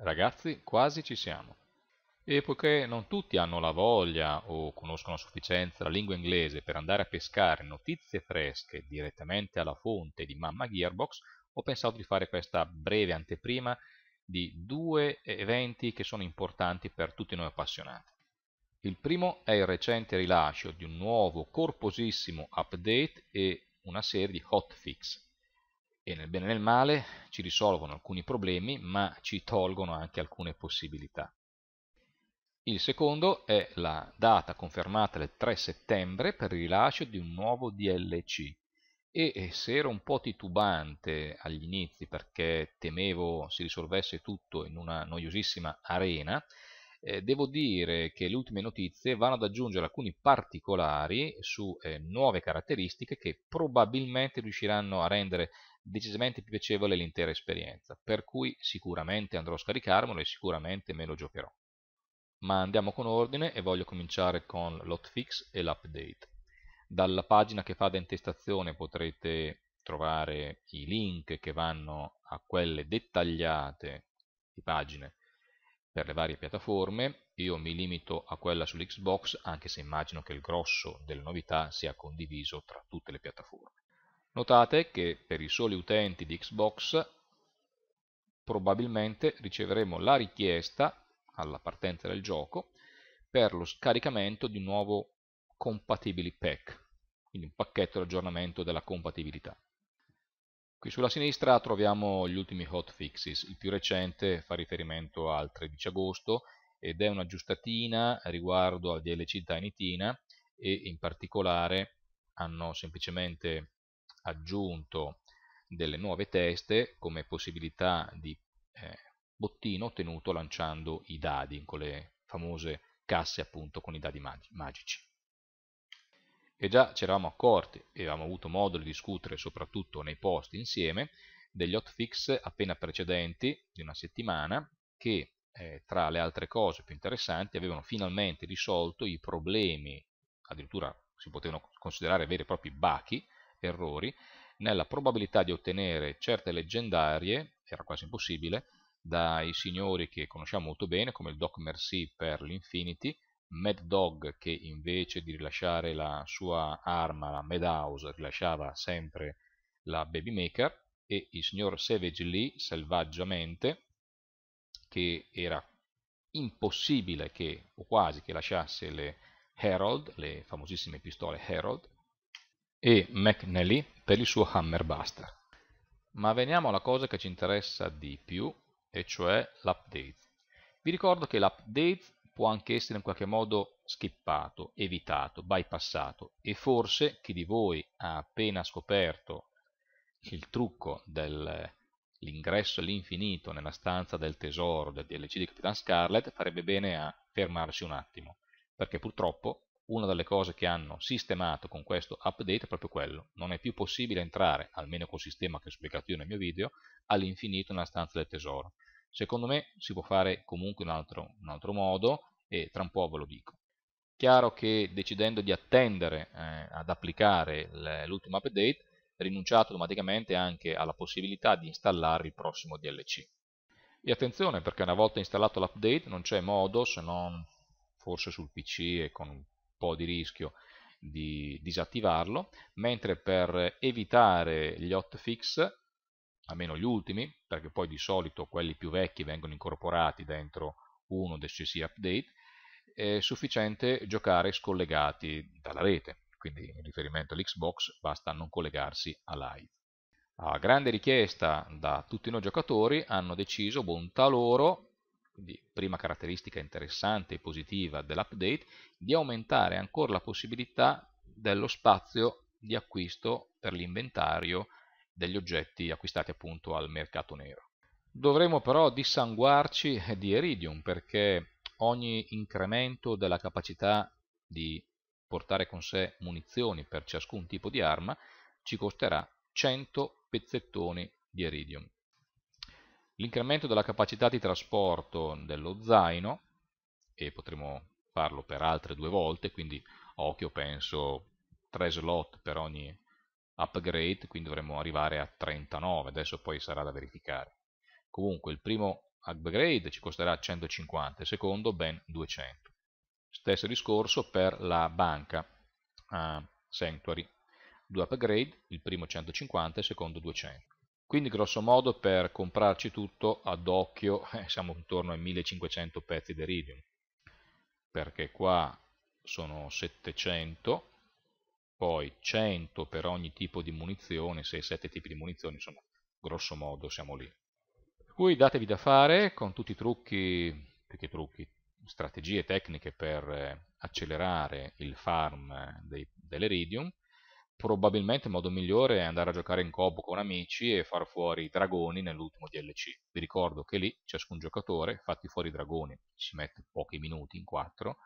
Ragazzi, quasi ci siamo. E poiché non tutti hanno la voglia o conoscono a sufficienza la lingua inglese per andare a pescare notizie fresche direttamente alla fonte di Mamma Gearbox, ho pensato di fare questa breve anteprima di due eventi che sono importanti per tutti noi appassionati. Il primo è il recente rilascio di un nuovo corposissimo update e una serie di hotfix e nel bene e nel male ci risolvono alcuni problemi ma ci tolgono anche alcune possibilità. Il secondo è la data confermata del 3 settembre per il rilascio di un nuovo DLC e eh, se ero un po' titubante agli inizi perché temevo si risolvesse tutto in una noiosissima arena, eh, devo dire che le ultime notizie vanno ad aggiungere alcuni particolari su eh, nuove caratteristiche che probabilmente riusciranno a rendere decisamente più piacevole l'intera esperienza, per cui sicuramente andrò a scaricarmelo e sicuramente me lo giocherò. Ma andiamo con ordine e voglio cominciare con l'hotfix e l'update. Dalla pagina che fa da intestazione potrete trovare i link che vanno a quelle dettagliate di pagine per le varie piattaforme, io mi limito a quella sull'Xbox anche se immagino che il grosso delle novità sia condiviso tra tutte le piattaforme. Notate che per i soli utenti di Xbox probabilmente riceveremo la richiesta alla partenza del gioco per lo scaricamento di un nuovo compatibility pack, quindi un pacchetto di aggiornamento della compatibilità. Qui sulla sinistra troviamo gli ultimi hotfixes, il più recente fa riferimento al 13 agosto ed è una giustatina riguardo al DLC Tiny Tina e in particolare hanno semplicemente aggiunto delle nuove teste come possibilità di eh, bottino ottenuto lanciando i dadi con le famose casse appunto con i dadi magi magici. E già ci eravamo accorti e avevamo avuto modo di discutere soprattutto nei post insieme degli hotfix appena precedenti di una settimana che eh, tra le altre cose più interessanti avevano finalmente risolto i problemi, addirittura si potevano considerare veri e propri bachi, errori nella probabilità di ottenere certe leggendarie, era quasi impossibile, dai signori che conosciamo molto bene, come il Doc Mercy per l'Infinity, Mad Dog che invece di rilasciare la sua arma, la Mad House, rilasciava sempre la Baby Maker, e il signor Savage Lee, selvaggiamente, che era impossibile che, o quasi, che lasciasse le Herald, le famosissime pistole Herald, e McNally per il suo Hammer Buster. Ma veniamo alla cosa che ci interessa di più, e cioè l'update. Vi ricordo che l'update può anche essere in qualche modo skippato, evitato, bypassato e forse chi di voi ha appena scoperto il trucco dell'ingresso all'infinito nella stanza del tesoro del DLC di Capitan Scarlet farebbe bene a fermarsi un attimo, perché purtroppo una delle cose che hanno sistemato con questo update è proprio quello, non è più possibile entrare, almeno col sistema che ho spiegato io nel mio video, all'infinito nella stanza del tesoro. Secondo me si può fare comunque in un altro, un altro modo e tra un po' ve lo dico. Chiaro che decidendo di attendere eh, ad applicare l'ultimo update rinunciate automaticamente anche alla possibilità di installare il prossimo DLC. E attenzione perché una volta installato l'update non c'è modo se non forse sul PC e con po' di rischio di disattivarlo, mentre per evitare gli hotfix, almeno gli ultimi, perché poi di solito quelli più vecchi vengono incorporati dentro uno dei CC Update, è sufficiente giocare scollegati dalla rete, quindi in riferimento all'Xbox basta non collegarsi a live. A grande richiesta da tutti noi giocatori hanno deciso bontà loro quindi prima caratteristica interessante e positiva dell'update, di aumentare ancora la possibilità dello spazio di acquisto per l'inventario degli oggetti acquistati appunto al mercato nero. Dovremo però dissanguarci di Iridium perché ogni incremento della capacità di portare con sé munizioni per ciascun tipo di arma ci costerà 100 pezzettoni di Iridium l'incremento della capacità di trasporto dello zaino, e potremo farlo per altre due volte, quindi occhio penso 3 slot per ogni upgrade, quindi dovremmo arrivare a 39, adesso poi sarà da verificare. Comunque il primo upgrade ci costerà 150, il secondo ben 200. Stesso discorso per la banca uh, Sanctuary, due upgrade, il primo 150 e il secondo 200 quindi grosso modo per comprarci tutto ad occhio eh, siamo intorno ai 1500 pezzi di Iridium perché qua sono 700 poi 100 per ogni tipo di munizione 6-7 tipi di munizioni insomma grosso modo siamo lì per cui datevi da fare con tutti i trucchi più che trucchi strategie tecniche per eh, accelerare il farm eh, dell'Iridium probabilmente il modo migliore è andare a giocare in coop con amici e far fuori i dragoni nell'ultimo DLC. Vi ricordo che lì ciascun giocatore, fatti fuori i dragoni, ci mette pochi minuti in 4,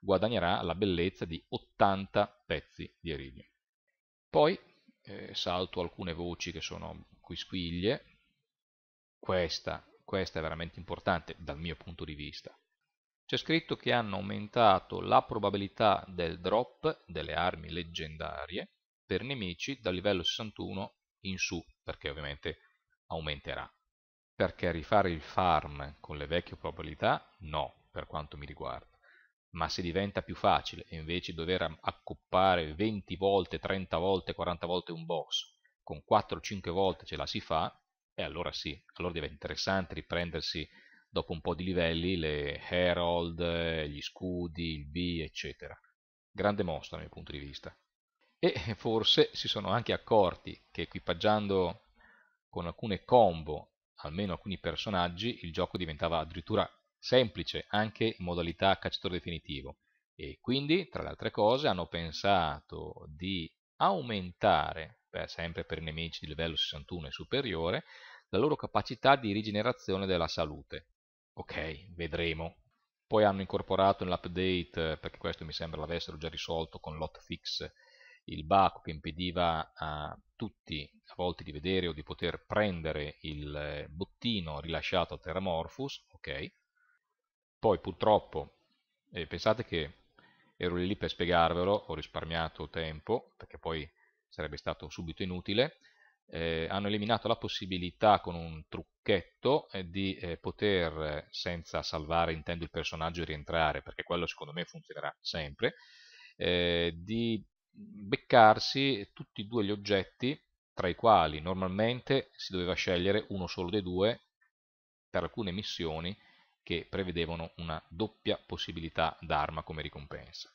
guadagnerà la bellezza di 80 pezzi di Eridium. Poi eh, salto alcune voci che sono quisquiglie. Questa, questa è veramente importante dal mio punto di vista. C'è scritto che hanno aumentato la probabilità del drop delle armi leggendarie per nemici dal livello 61 in su, perché ovviamente aumenterà. Perché rifare il farm con le vecchie probabilità? No, per quanto mi riguarda. Ma se diventa più facile e invece dover accoppare 20 volte, 30 volte, 40 volte un boss, con 4-5 volte ce la si fa, e allora sì, allora diventa interessante riprendersi dopo un po' di livelli le Herald, gli scudi, il B, eccetera. Grande mostra dal mio punto di vista e eh, forse si sono anche accorti che equipaggiando con alcune combo almeno alcuni personaggi il gioco diventava addirittura semplice anche in modalità cacciatore definitivo e quindi tra le altre cose hanno pensato di aumentare beh, sempre per i nemici di livello 61 e superiore la loro capacità di rigenerazione della salute ok vedremo poi hanno incorporato nell'update eh, perché questo mi sembra l'avessero già risolto con l'hotfix il baco che impediva a tutti a volte di vedere o di poter prendere il eh, bottino rilasciato a Terramorphus, ok? Poi purtroppo, eh, pensate che ero lì per spiegarvelo, ho risparmiato tempo, perché poi sarebbe stato subito inutile, eh, hanno eliminato la possibilità con un trucchetto eh, di eh, poter, eh, senza salvare intendo il personaggio rientrare, perché quello secondo me funzionerà sempre, eh, di beccarsi tutti e due gli oggetti tra i quali normalmente si doveva scegliere uno solo dei due per alcune missioni che prevedevano una doppia possibilità d'arma come ricompensa.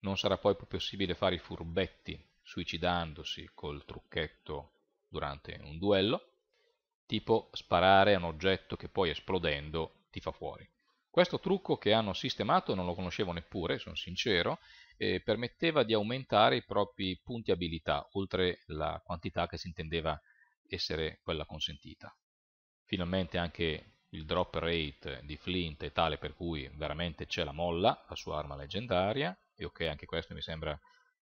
Non sarà poi più possibile fare i furbetti suicidandosi col trucchetto durante un duello, tipo sparare a un oggetto che poi esplodendo ti fa fuori. Questo trucco che hanno sistemato non lo conoscevo neppure, sono sincero, eh, permetteva di aumentare i propri punti abilità, oltre la quantità che si intendeva essere quella consentita. Finalmente anche il drop rate di Flint è tale per cui veramente c'è la molla, la sua arma leggendaria, e ok, anche questo mi sembra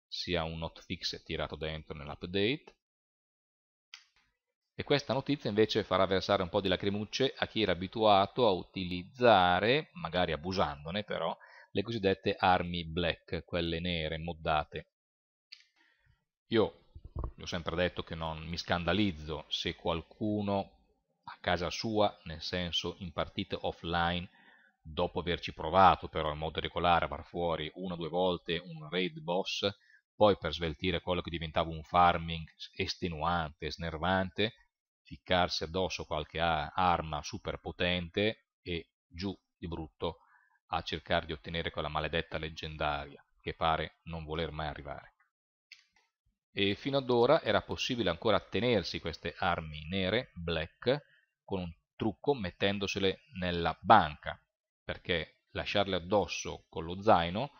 sia un hotfix tirato dentro nell'update. E questa notizia invece farà versare un po' di lacrimucce a chi era abituato a utilizzare, magari abusandone però, le cosiddette armi black, quelle nere, moddate. Io ho sempre detto che non mi scandalizzo se qualcuno a casa sua, nel senso in partite offline, dopo averci provato però in modo regolare a far fuori una o due volte un raid boss, poi per sveltire quello che diventava un farming estenuante, snervante, ficcarsi addosso qualche arma super potente e giù di brutto a cercare di ottenere quella maledetta leggendaria che pare non voler mai arrivare. E fino ad ora era possibile ancora tenersi queste armi nere, black, con un trucco mettendosele nella banca, perché lasciarle addosso con lo zaino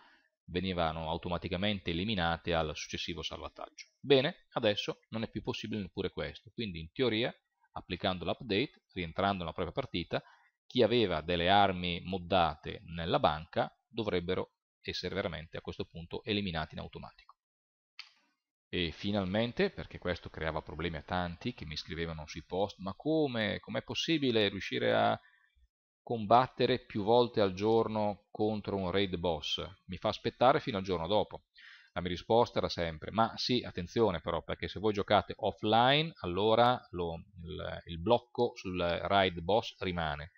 venivano automaticamente eliminate al successivo salvataggio. Bene, adesso non è più possibile neppure questo, quindi in teoria, applicando l'update, rientrando nella propria partita, chi aveva delle armi moddate nella banca dovrebbero essere veramente a questo punto eliminati in automatico. E finalmente, perché questo creava problemi a tanti che mi scrivevano sui post, ma come? Com'è possibile riuscire a combattere più volte al giorno contro un raid boss? Mi fa aspettare fino al giorno dopo. La mia risposta era sempre, ma sì, attenzione però, perché se voi giocate offline, allora lo, il, il blocco sul raid boss rimane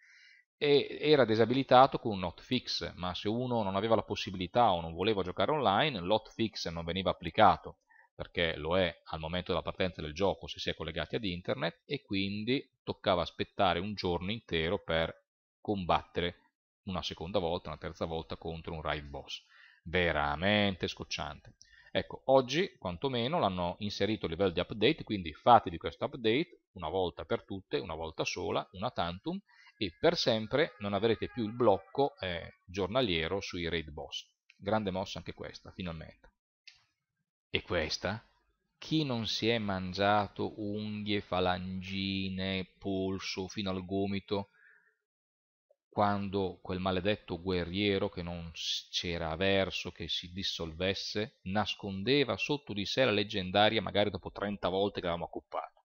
e era disabilitato con un hotfix, ma se uno non aveva la possibilità o non voleva giocare online, l'hotfix non veniva applicato, perché lo è al momento della partenza del gioco se si è collegati ad internet, e quindi toccava aspettare un giorno intero per combattere una seconda volta, una terza volta contro un raid boss. Veramente scocciante. Ecco, oggi quantomeno l'hanno inserito a livello di update, quindi fate di questo update una volta per tutte, una volta sola, una tantum, e per sempre non avrete più il blocco eh, giornaliero sui raid boss. Grande mossa anche questa, finalmente. E questa? Chi non si è mangiato unghie, falangine, polso fino al gomito quando quel maledetto guerriero che non c'era verso che si dissolvesse nascondeva sotto di sé la leggendaria magari dopo 30 volte che avevamo accoppato?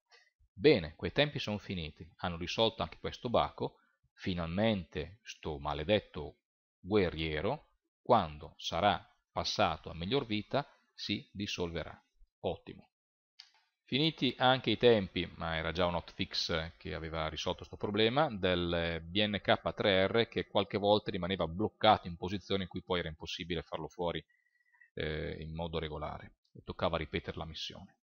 Bene, quei tempi sono finiti, hanno risolto anche questo baco Finalmente sto maledetto guerriero, quando sarà passato a miglior vita, si dissolverà. Ottimo. Finiti anche i tempi, ma era già un hotfix che aveva risolto questo problema, del BNK3R che qualche volta rimaneva bloccato in posizione in cui poi era impossibile farlo fuori eh, in modo regolare e toccava ripetere la missione.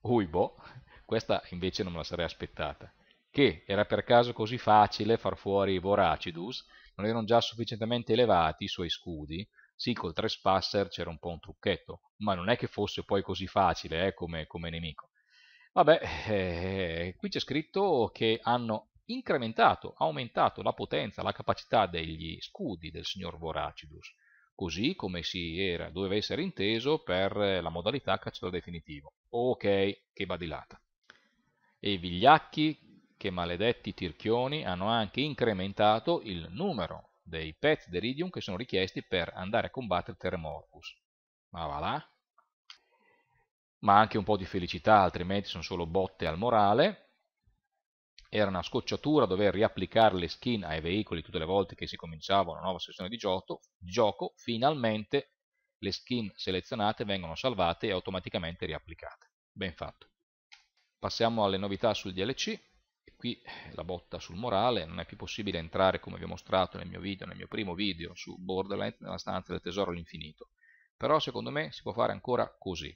Uibo, questa invece non me la sarei aspettata che era per caso così facile far fuori Voracidus, non erano già sufficientemente elevati i suoi scudi, sì col trespasser c'era un po' un trucchetto, ma non è che fosse poi così facile eh, come, come, nemico. Vabbè, eh, qui c'è scritto che hanno incrementato, aumentato la potenza, la capacità degli scudi del signor Voracidus, così come si era, doveva essere inteso per la modalità cacciatore definitivo. Ok, che badilata. E i vigliacchi che maledetti tirchioni hanno anche incrementato il numero dei pezzi d'eridium che sono richiesti per andare a combattere Terremorcus. Ma va là. Ma anche un po' di felicità, altrimenti sono solo botte al morale. Era una scocciatura dover riapplicare le skin ai veicoli tutte le volte che si cominciava una nuova sessione di gioco. gioco finalmente le skin selezionate vengono salvate e automaticamente riapplicate. Ben fatto. Passiamo alle novità sul DLC qui eh, la botta sul morale, non è più possibile entrare come vi ho mostrato nel mio video, nel mio primo video su Borderlands nella stanza del tesoro all'infinito, però secondo me si può fare ancora così.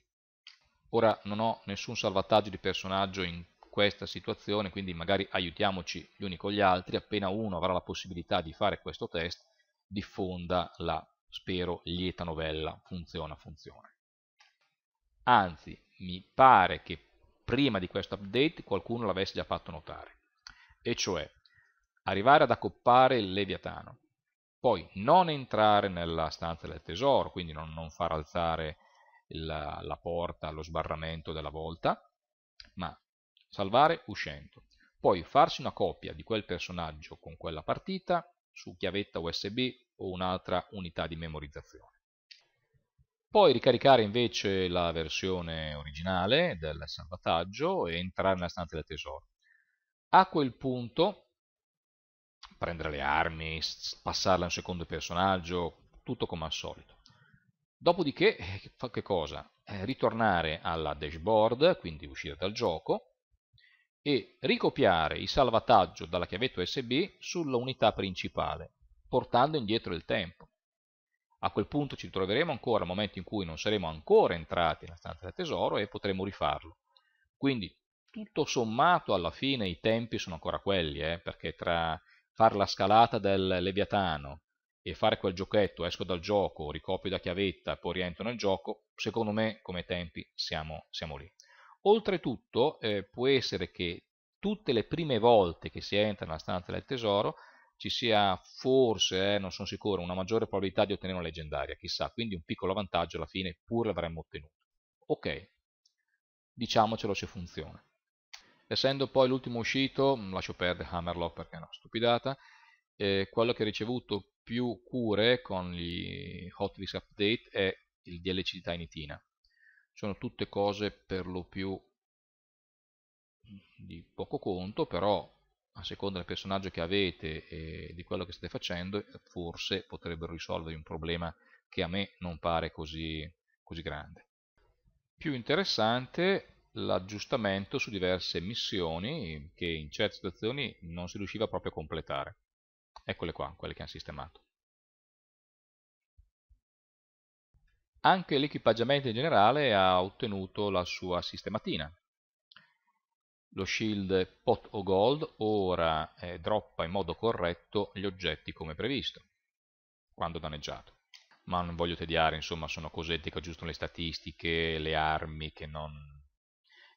Ora non ho nessun salvataggio di personaggio in questa situazione, quindi magari aiutiamoci gli uni con gli altri, appena uno avrà la possibilità di fare questo test, diffonda la, spero, lieta novella, funziona, funziona. Anzi, mi pare che prima di questo update qualcuno l'avesse già fatto notare e cioè arrivare ad accoppare il leviatano, poi non entrare nella stanza del tesoro, quindi non, non far alzare la, la porta, allo sbarramento della volta, ma salvare uscendo. Poi farsi una copia di quel personaggio con quella partita su chiavetta USB o un'altra unità di memorizzazione. Poi ricaricare invece la versione originale del salvataggio e entrare nella stanza del tesoro. A quel punto, prendere le armi, passarle a un secondo personaggio, tutto come al solito. Dopodiché, eh, che cosa? Eh, ritornare alla dashboard, quindi uscire dal gioco, e ricopiare il salvataggio dalla chiavetta USB sulla unità principale, portando indietro il tempo. A quel punto ci ritroveremo ancora al momento in cui non saremo ancora entrati nella stanza del tesoro e potremo rifarlo. Quindi tutto sommato alla fine i tempi sono ancora quelli, eh, perché tra far la scalata del Leviatano e fare quel giochetto, esco dal gioco, ricopio da chiavetta, poi rientro nel gioco, secondo me come tempi siamo, siamo lì. Oltretutto eh, può essere che tutte le prime volte che si entra nella stanza del tesoro ci sia forse, eh, non sono sicuro, una maggiore probabilità di ottenere una leggendaria, chissà, quindi un piccolo vantaggio alla fine pur l'avremmo ottenuto. Ok, diciamocelo se funziona essendo poi l'ultimo uscito, mm, lascio perdere Hammerlock perché è una stupidata, eh, quello che ha ricevuto più cure con gli hot list update è il DLC di Tinytina. Sono tutte cose per lo più di poco conto, però a seconda del personaggio che avete e di quello che state facendo, forse potrebbero risolvere un problema che a me non pare così, così grande. Più interessante l'aggiustamento su diverse missioni che in certe situazioni non si riusciva proprio a completare. Eccole qua, quelle che hanno sistemato. Anche l'equipaggiamento in generale ha ottenuto la sua sistematina. Lo shield pot o gold ora eh, droppa in modo corretto gli oggetti come previsto, quando danneggiato ma non voglio tediare, insomma sono cosette che aggiustano le statistiche, le armi che non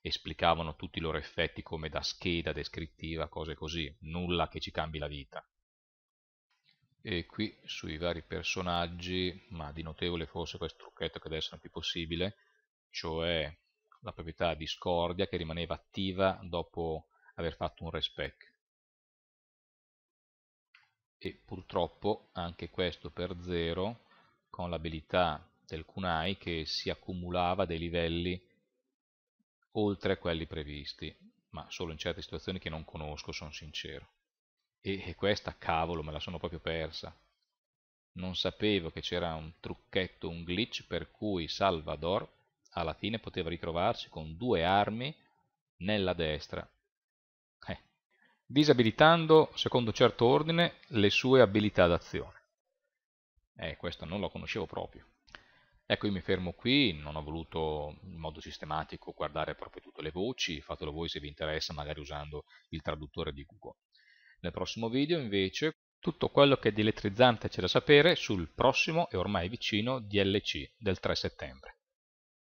esplicavano tutti i loro effetti come da scheda descrittiva, cose così, nulla che ci cambi la vita. E qui sui vari personaggi, ma di notevole forse questo trucchetto che adesso non è più possibile, cioè la proprietà discordia che rimaneva attiva dopo aver fatto un respec. E purtroppo anche questo per zero con l'abilità del kunai che si accumulava dei livelli oltre quelli previsti, ma solo in certe situazioni che non conosco, sono sincero. E, e questa, cavolo, me la sono proprio persa. Non sapevo che c'era un trucchetto, un glitch per cui Salvador alla fine poteva ritrovarsi con due armi nella destra. Eh. Disabilitando, secondo certo ordine, le sue abilità d'azione. Eh, questo non lo conoscevo proprio. Ecco, io mi fermo qui, non ho voluto in modo sistematico guardare proprio tutte le voci, fatelo voi se vi interessa, magari usando il traduttore di Google. Nel prossimo video, invece, tutto quello che è di elettrizzante c'è da sapere sul prossimo e ormai vicino DLC del 3 settembre.